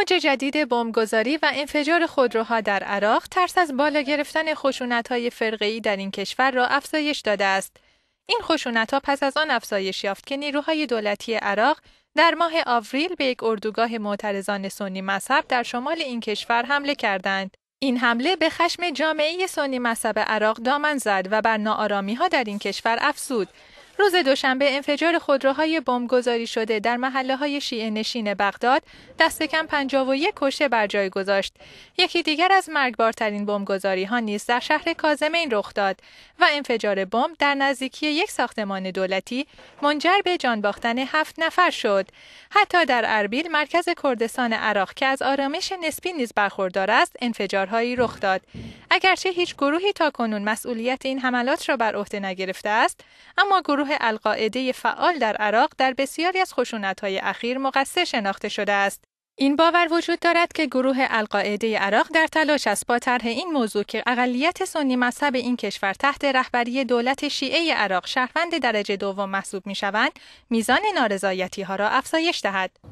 موج جدید بمبگذاری و انفجار خودروها در عراق ترس از بالا گرفتن خشونت‌های ای در این کشور را افزایش داده است. این ها پس از آن افزایش یافت که نیروهای دولتی عراق در ماه آوریل به یک اردوگاه معترضان سنی مذهب در شمال این کشور حمله کردند. این حمله به خشم جامعه سنی مذهب عراق دامن زد و بر ناآرامی ها در این کشور افزود روز دوشنبه انفجار خودروهای بمبگذاری شده در محله های شیعه نشین بغداد دست کم 51 کشته بر جای گذاشت. یکی دیگر از مرگبارترین بمبگذاری ها نیز در شهر کازمین رخ داد و انفجار بمب در نزدیکی یک ساختمان دولتی منجر به جان باختن هفت نفر شد. حتی در اربیل مرکز کردستان عراق که از آرامش نسبی نیز برخوردار است، انفجارهایی رخ داد. اگرچه هیچ گروهی تاکنون مسئولیت این حملات را بر عهده نگرفته است، اما گروه گروه القاعده فعال در عراق در بسیاری از خشونت‌های اخیر مقصر شناخته شده است. این باور وجود دارد که گروه القاعده عراق در تلاش است با طرح این موضوع که اقلیت سنی مذهب این کشور تحت رهبری دولت شیعه عراق شهروند درجه دوم محسوب شوند میزان نارضایتی ها را افزایش دهد